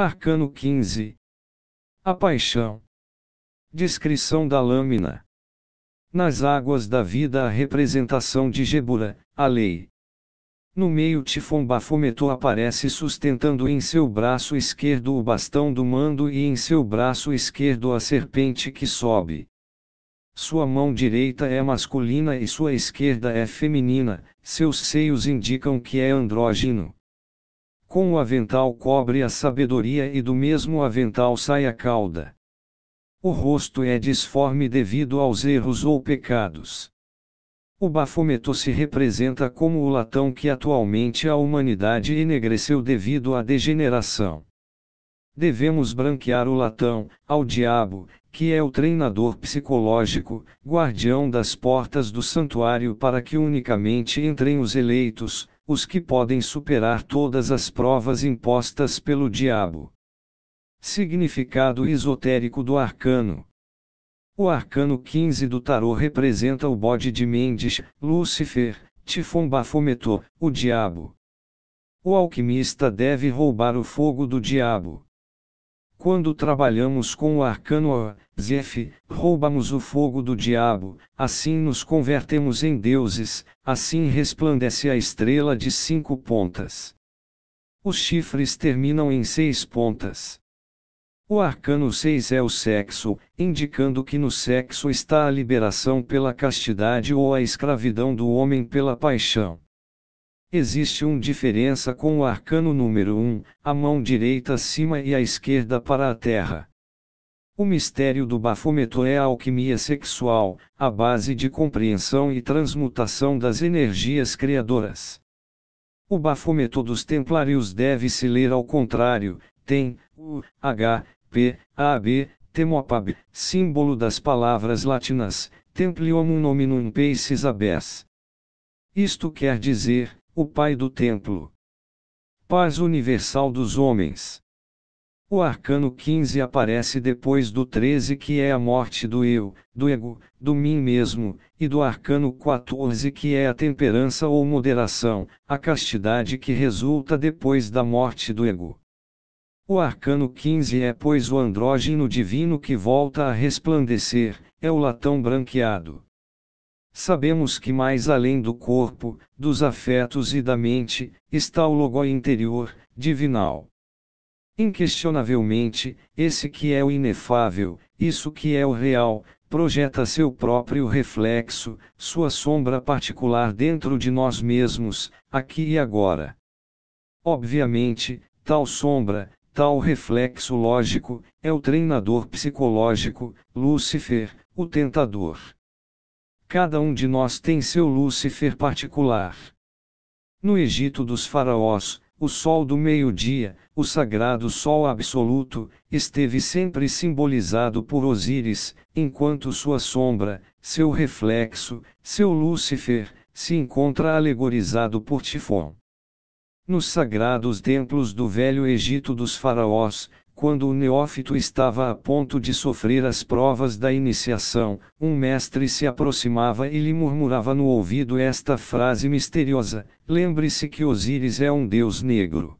Arcano 15. A paixão. Descrição da lâmina. Nas águas da vida a representação de Gebura, a lei. No meio Tifon Bafometo aparece sustentando em seu braço esquerdo o bastão do mando e em seu braço esquerdo a serpente que sobe. Sua mão direita é masculina e sua esquerda é feminina, seus seios indicam que é andrógino. Com o avental cobre a sabedoria e do mesmo avental sai a cauda. O rosto é disforme devido aos erros ou pecados. O bafometo se representa como o latão que atualmente a humanidade enegreceu devido à degeneração. Devemos branquear o latão, ao diabo, que é o treinador psicológico, guardião das portas do santuário para que unicamente entrem os eleitos, os que podem superar todas as provas impostas pelo diabo. Significado esotérico do arcano. O arcano 15 do tarô representa o bode de Mendes, Lúcifer, Tifon Bafometô, o diabo. O alquimista deve roubar o fogo do diabo. Quando trabalhamos com o arcano Zef, roubamos o fogo do diabo, assim nos convertemos em deuses, assim resplandece a estrela de cinco pontas. Os chifres terminam em seis pontas. O arcano 6 é o sexo, indicando que no sexo está a liberação pela castidade ou a escravidão do homem pela paixão. Existe uma diferença com o arcano número 1, a mão direita acima e a esquerda para a terra. O mistério do Bafometo é a alquimia sexual, a base de compreensão e transmutação das energias criadoras. O Bafometo dos Templários deve se ler ao contrário, tem U, H, P, A, B, Temopab, símbolo das palavras latinas, Templium nominum peisis abes. Isto quer dizer, o Pai do Templo. Paz Universal dos Homens. O arcano 15 aparece depois do 13, que é a morte do eu, do ego, do mim mesmo, e do arcano 14, que é a temperança ou moderação, a castidade que resulta depois da morte do ego. O arcano 15 é, pois, o andrógeno divino que volta a resplandecer, é o latão branqueado. Sabemos que mais além do corpo, dos afetos e da mente, está o logói interior, divinal. Inquestionavelmente, esse que é o inefável, isso que é o real, projeta seu próprio reflexo, sua sombra particular dentro de nós mesmos, aqui e agora. Obviamente, tal sombra, tal reflexo lógico, é o treinador psicológico, Lúcifer, o tentador. Cada um de nós tem seu Lúcifer particular. No Egito dos Faraós, o sol do meio-dia, o sagrado sol absoluto, esteve sempre simbolizado por Osíris, enquanto sua sombra, seu reflexo, seu Lúcifer, se encontra alegorizado por Tifon. Nos sagrados templos do Velho Egito dos Faraós, quando o neófito estava a ponto de sofrer as provas da iniciação, um mestre se aproximava e lhe murmurava no ouvido esta frase misteriosa: Lembre-se que Osíris é um deus negro.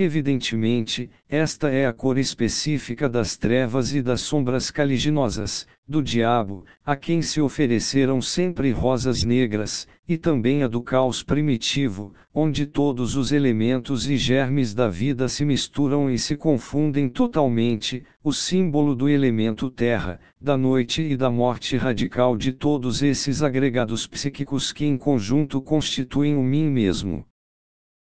Evidentemente, esta é a cor específica das trevas e das sombras caliginosas, do diabo, a quem se ofereceram sempre rosas negras, e também a do caos primitivo, onde todos os elementos e germes da vida se misturam e se confundem totalmente, o símbolo do elemento terra, da noite e da morte radical de todos esses agregados psíquicos que em conjunto constituem o mim mesmo.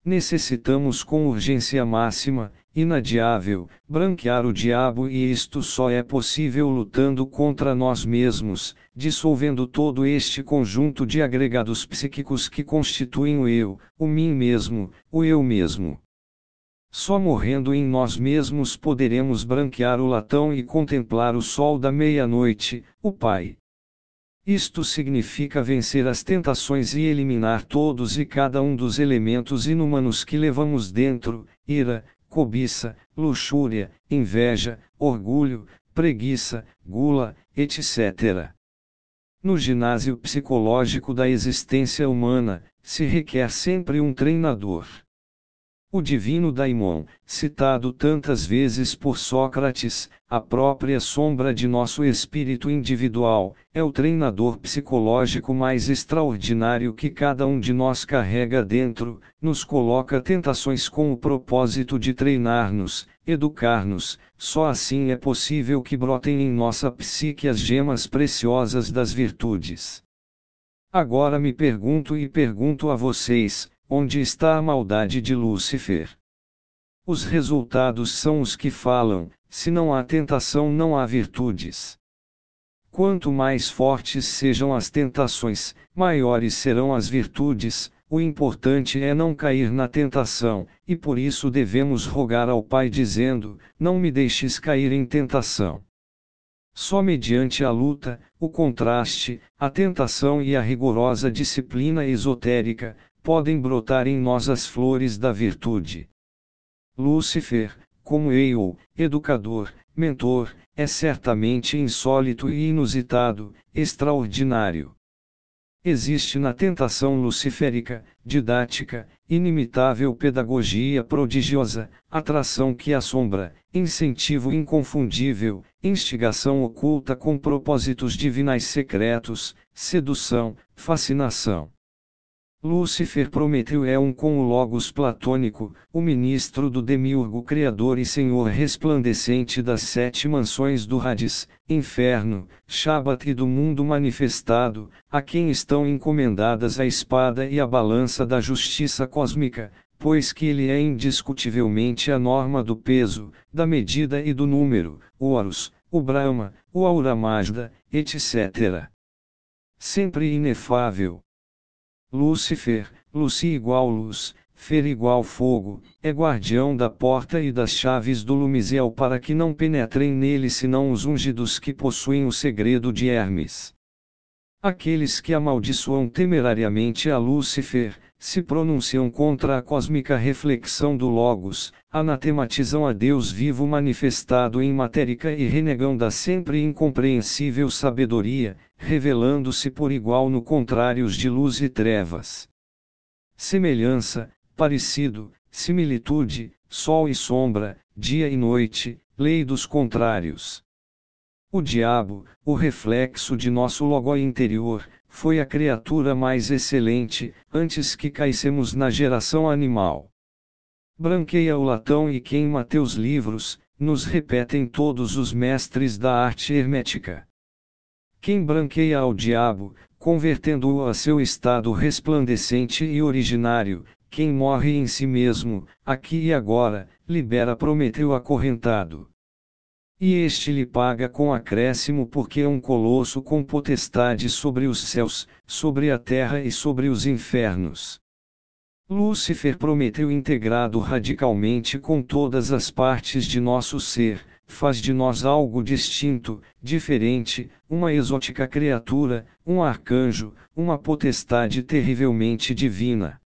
Necessitamos com urgência máxima, inadiável, branquear o diabo e isto só é possível lutando contra nós mesmos, dissolvendo todo este conjunto de agregados psíquicos que constituem o eu, o mim mesmo, o eu mesmo. Só morrendo em nós mesmos poderemos branquear o latão e contemplar o sol da meia-noite, o Pai. Isto significa vencer as tentações e eliminar todos e cada um dos elementos inumanos que levamos dentro: ira, cobiça, luxúria, inveja, orgulho, preguiça, gula, etc. No ginásio psicológico da existência humana, se requer sempre um treinador. O divino Daimon, citado tantas vezes por Sócrates, a própria sombra de nosso espírito individual, é o treinador psicológico mais extraordinário que cada um de nós carrega dentro, nos coloca tentações com o propósito de treinar-nos, educar-nos, só assim é possível que brotem em nossa psique as gemas preciosas das virtudes. Agora me pergunto e pergunto a vocês, onde está a maldade de Lúcifer? Os resultados são os que falam: se não há tentação, não há virtudes. Quanto mais fortes sejam as tentações, maiores serão as virtudes. O importante é não cair na tentação, e por isso devemos rogar ao Pai dizendo: Não me deixes cair em tentação. Só mediante a luta, o contraste, a tentação e a rigorosa disciplina esotérica, podem brotar em nós as flores da virtude. Lúcifer, como eu, educador, mentor, é certamente insólito e inusitado, extraordinário. Existe na tentação luciférica, didática, inimitável pedagogia prodigiosa, atração que assombra, incentivo inconfundível, instigação oculta com propósitos divinais secretos, sedução, fascinação. Lúcifer Prometeu é um com o Logos platônico, o ministro do Demiurgo Criador e Senhor resplandecente das sete mansões do Hades, Inferno, Shabat e do mundo manifestado, a quem estão encomendadas a espada e a balança da justiça cósmica, pois que ele é indiscutivelmente a norma do peso, da medida e do número, o Horus, o Brahma, o Auramazda, etc. Sempre inefável Lúcifer, Luci igual luz, Fer igual fogo, é guardião da porta e das chaves do Lumizel para que não penetrem nele senão os ungidos que possuem o segredo de Hermes. Aqueles que amaldiçoam temerariamente a Lúcifer, se pronunciam contra a cósmica reflexão do Logos, anatematizam a Deus vivo manifestado em matérica e renegam da sempre incompreensível sabedoria, revelando-se por igual no contrários de luz e trevas. Semelhança, parecido, similitude, sol e sombra, dia e noite, lei dos contrários. O diabo, o reflexo de nosso logo interior, foi a criatura mais excelente, antes que caíssemos na geração animal. Branqueia o latão e queima teus livros, nos repetem todos os mestres da arte hermética quem branqueia ao diabo, convertendo-o a seu estado resplandecente e originário, quem morre em si mesmo, aqui e agora, libera Prometeu acorrentado. E este lhe paga com acréscimo porque é um colosso com potestade sobre os céus, sobre a terra e sobre os infernos. Lúcifer prometeu integrado radicalmente com todas as partes de nosso ser, faz de nós algo distinto, diferente, uma exótica criatura, um arcanjo, uma potestade terrivelmente divina.